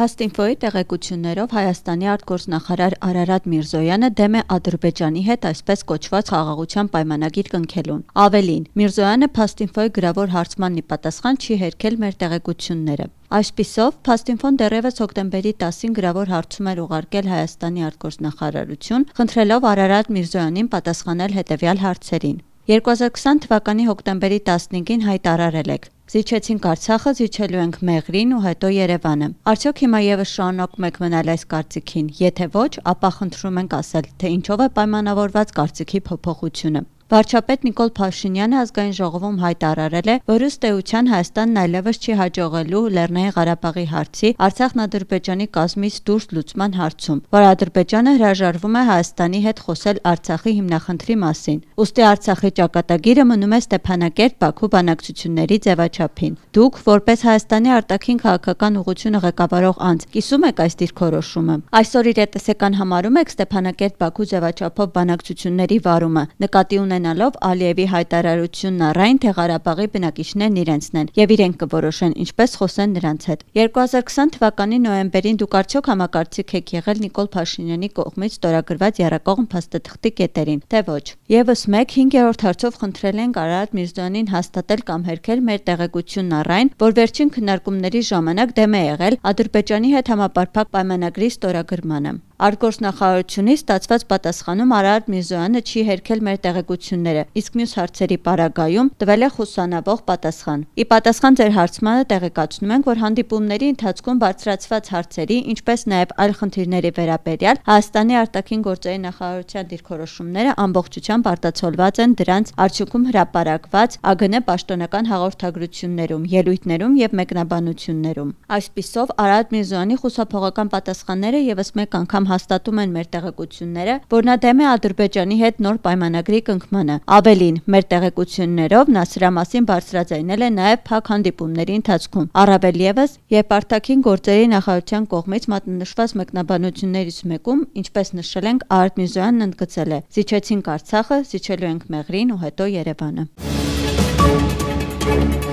Փաստինֆոյի տեղեկություններով Հայաստանի արտգործնախարար Արարատ Միրզոյանը դեմ է Ադրբեջանի հետ այսպես կոչված խաղաղության պայմանագիր կնքելուն։ Ավելին, Միրզոյանը Փաստինֆոյի գրավոր հարցմանն ի պատասխան չի հերքել մեր տեղեկությունները։ Այսպիսով, Փաստինֆոն դեռևս հոկտեմբերի 10-ին գրավոր հարցում էր ուղարկել Հայաստանի արտգործնախարարություն, խնդրելով Արարատ Միրզոյանին պատասխանել հետևյալ հարցերին։ 2020 թվականի հոկտեմբերի 15-ին հայտարարել եք Զիջեցինք Արցախը, զիջելու ենք Մեղրին ու հետո Երևանը։ Արդյոք հիմա եւս շարունակում եք մնալ այս կարծիքին։ Եթե ոչ, ապա խնդրում ենք ասել, թե ինչով է պայմանավորված կարծիքի փոփոխությունը։ Վարչապետ Նիկոլ Փաշինյանը ազգային ժողովում հայտարարել է, որ ըստ էության Հայաստանն այլևս չի հաջողելու Լեռնային Ղարաբաղի հարցի Արցախն-Ադրբեջանի կազմից դուրս լուծման հարցում, որ Ադրբեջանը հրաժարվում է Հայաստանի հետ խոսել Արցախի հիմնախնդրի մասին։ Ոստի Արցախի ճակատագիրը մնում է Ստեփանակերտ-Բաքու բանակցությունների ձևաչափին։ Դուք, որպես Հայաստանի արտաքին քաղաքական ուղղությունը ղեկավարող անձ, կիսում եք այս դիրքորոշումը։ Այսօր իրետեսական համարում եք Ստեփանակերտ-Բաքու ձևաչափով բանակցությունների վարումը։ Նկատի ունեն ունենալով Ալիևի հայտարարությունն առայն, թե Ղարաբաղի բնակիչներն իրենցն են եւ իրենք կորոշեն ինչպես խոսեն նրանց հետ։ 2020 թվականի նոեմբերին դուք արդյոք համակարծիք եք եղել Նիկոլ Փաշինյանի կողմից ստորագրված երակողմ փաստաթղթի կետերին, թե ոչ։ Եվս 1 5-րդ հարցով խնդրել են Կարարատ Միրզոյանին հաստատել կամ հերքել մեր տեղեկությունն առայն, որ վերջին քննարկումների ժամանակ դեմ է եղել Ադրբեջանի հետ համապարփակ պայմանագրի ստորագրմանը։ Արտգործնախարարությունից ստացված պատասխանում Արարատ Միրզոյանը չի հերքել մեր տեղեկությունները, իսկ մյուս հարցերի պարագայում տվել է խուսանավող պատասխան։ Ի պատասխան ձեր հարցմանը տեղեկացնում ենք, որ հանդիպումների ընթացքում բարձրացված հարցերի, ինչպես նաև այլ խնդիրների վերաբերյալ Հայաստանի արտաքին գործերի նախարարության դիրքորոշումները ամբողջությամբ արտացոլված են դրանց արդյունքում հրապարակված ԱԳՆ պաշտոնական հաղորդագրություններում, ելույթներում եւ մեկնաբանություններում։ Այսպիսով Արարատ Միրզոյանի խուսափողական պատասխանները եւս մեկ անգամ հաստատում են մեր տեղեկությունները, որ նա դեմ է Ադրբեջանի հետ նոր պայմանագրի կնքմանը։ Ավելին, մեր տեղեկություններով նա սրա մասին բարձրաձայնել է նաև փակ հանդիպումների ընթացքում։ Առավել ևս, երբ արտաքին գործերի նախարարության կողմից մատնանշված մեկնաբանություններից մեկում, ինչպես նշել ենք, Արդ Միրզոյանն ընդգծել է. «Զիջեցինք Արցախը, զիջելու ենք Մեղրին ու հետո Երևանը»։ Thank you